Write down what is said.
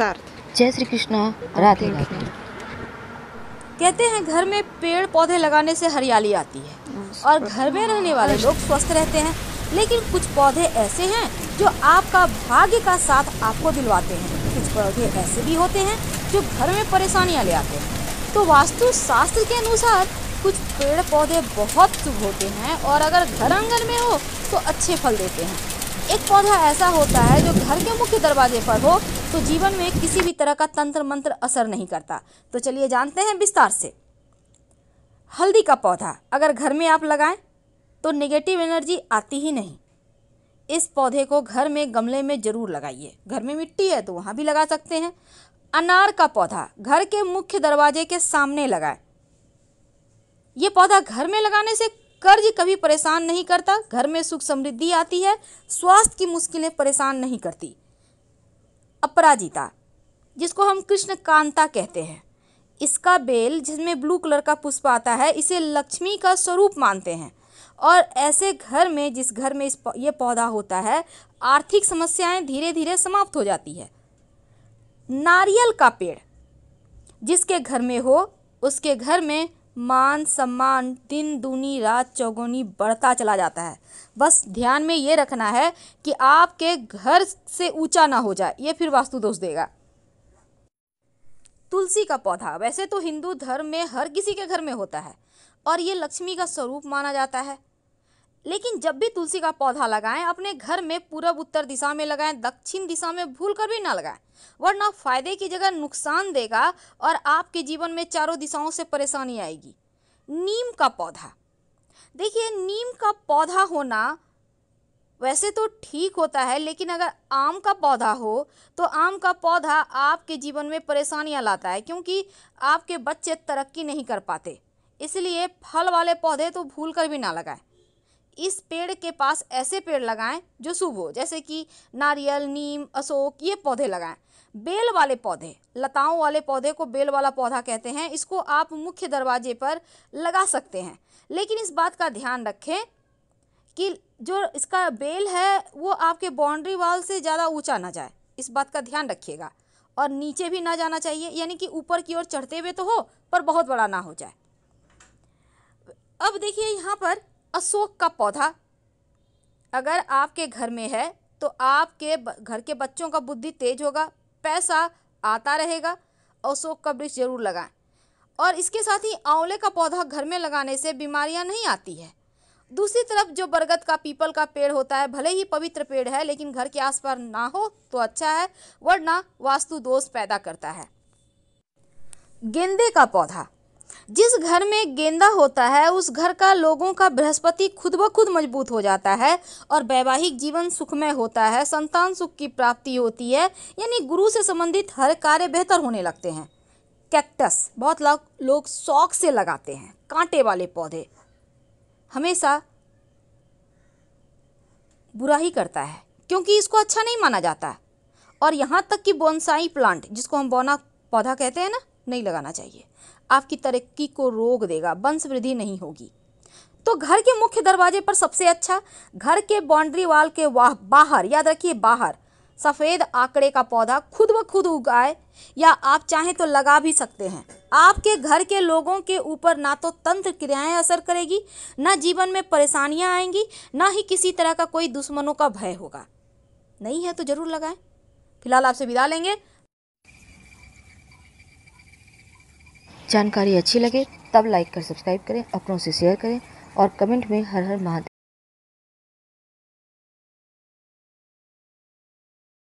भास्कर जय श्री कृष्णा राधे राधे कहते हैं घर में पेड़ पौधे लगाने से हरियाली आती है और घर में रहने वाले लोग स्वस्थ रहते हैं लेकिन कुछ पौधे ऐसे हैं जो आपका भाग्य का साथ आपको दिलवाते हैं कुछ पौधे ऐसे भी होते हैं जो घर में परेशानियां ले आते हैं तो वास्तु शास्त्र के अनुसार कुछ पेड़ पौधे बहुत शुभ होते हैं और अगर घर आंगन में हो तो अच्छे फल देते हैं एक पौधा ऐसा होता है जो घर के मुख्य दरवाजे पर हो तो जीवन में किसी भी तरह का तंत्र मंत्र असर नहीं करता तो चलिए जानते हैं विस्तार से हल्दी का पौधा अगर घर में आप लगाएं तो नेगेटिव एनर्जी आती ही नहीं इस पौधे को घर में गमले में ज़रूर लगाइए घर में मिट्टी है तो वहाँ भी लगा सकते हैं अनार का पौधा घर के मुख्य दरवाजे के सामने लगाएं ये पौधा घर में लगाने से कर्ज कभी परेशान नहीं करता घर में सुख समृद्धि आती है स्वास्थ्य की मुश्किलें परेशान नहीं करती अपराजिता जिसको हम कृष्ण कांता कहते हैं इसका बेल जिसमें ब्लू कलर का पुष्प आता है इसे लक्ष्मी का स्वरूप मानते हैं और ऐसे घर में जिस घर में इस ये पौधा होता है आर्थिक समस्याएं धीरे धीरे समाप्त हो जाती है नारियल का पेड़ जिसके घर में हो उसके घर में मान सम्मान दिन दूनी रात चौगुनी बढ़ता चला जाता है बस ध्यान में ये रखना है कि आपके घर से ऊंचा ना हो जाए ये फिर वास्तु दोष देगा तुलसी का पौधा वैसे तो हिंदू धर्म में हर किसी के घर में होता है और ये लक्ष्मी का स्वरूप माना जाता है लेकिन जब भी तुलसी का पौधा लगाएं अपने घर में पूर्व उत्तर दिशा में लगाएं दक्षिण दिशा में भूल कर भी ना लगाएं वरना फायदे की जगह नुकसान देगा और आपके जीवन में चारों दिशाओं से परेशानी आएगी नीम का पौधा देखिए नीम का पौधा होना वैसे तो ठीक होता है लेकिन अगर आम का पौधा हो तो आम का पौधा आपके जीवन में परेशानियाँ लाता है क्योंकि आपके बच्चे तरक्की नहीं कर पाते इसलिए फल वाले पौधे तो भूल कर भी ना लगाएं इस पेड़ के पास ऐसे पेड़ लगाएं जो शुभ हो जैसे कि नारियल नीम अशोक ये पौधे लगाएं बेल वाले पौधे लताओं वाले पौधे को बेल वाला पौधा कहते हैं इसको आप मुख्य दरवाजे पर लगा सकते हैं लेकिन इस बात का ध्यान रखें कि जो इसका बेल है वो आपके बाउंड्री वॉल से ज़्यादा ऊँचा ना जाए इस बात का ध्यान रखिएगा और नीचे भी ना जाना चाहिए यानी कि ऊपर की ओर चढ़ते हुए तो हो पर बहुत बड़ा ना हो जाए अब देखिए यहाँ पर अशोक का पौधा अगर आपके घर में है तो आपके घर के बच्चों का बुद्धि तेज होगा पैसा आता रहेगा अशोक का वृक्ष जरूर लगाएं और इसके साथ ही आंवले का पौधा घर में लगाने से बीमारियां नहीं आती है दूसरी तरफ जो बरगद का पीपल का पेड़ होता है भले ही पवित्र पेड़ है लेकिन घर के आसपास ना हो तो अच्छा है वरना वास्तु दोष पैदा करता है गेंदे का पौधा जिस घर में गेंदा होता है उस घर का लोगों का बृहस्पति खुद ब खुद मजबूत हो जाता है और वैवाहिक जीवन सुखमय होता है संतान सुख की प्राप्ति होती है यानी गुरु से संबंधित हर कार्य बेहतर होने लगते हैं कैक्टस बहुत लोग शौक से लगाते हैं कांटे वाले पौधे हमेशा बुरा ही करता है क्योंकि इसको अच्छा नहीं माना जाता है और यहाँ तक कि बोनसाई प्लांट जिसको हम बोना पौधा कहते हैं ना नहीं लगाना चाहिए आपकी तरक्की को रोक देगा वंश वृद्धि नहीं होगी तो घर के मुख्य दरवाजे पर सबसे अच्छा घर के बाउंड्री वाल के वाह बाहर याद रखिए बाहर सफ़ेद आंकड़े का पौधा खुद ब खुद उगाए या आप चाहें तो लगा भी सकते हैं आपके घर के लोगों के ऊपर ना तो तंत्र क्रियाएं असर करेगी ना जीवन में परेशानियां आएंगी ना ही किसी तरह का कोई दुश्मनों का भय होगा नहीं है तो ज़रूर लगाएं फिलहाल आपसे विदा लेंगे जानकारी अच्छी लगे तब लाइक कर सब्सक्राइब करें अपनों से शेयर करें और कमेंट में हर हर महा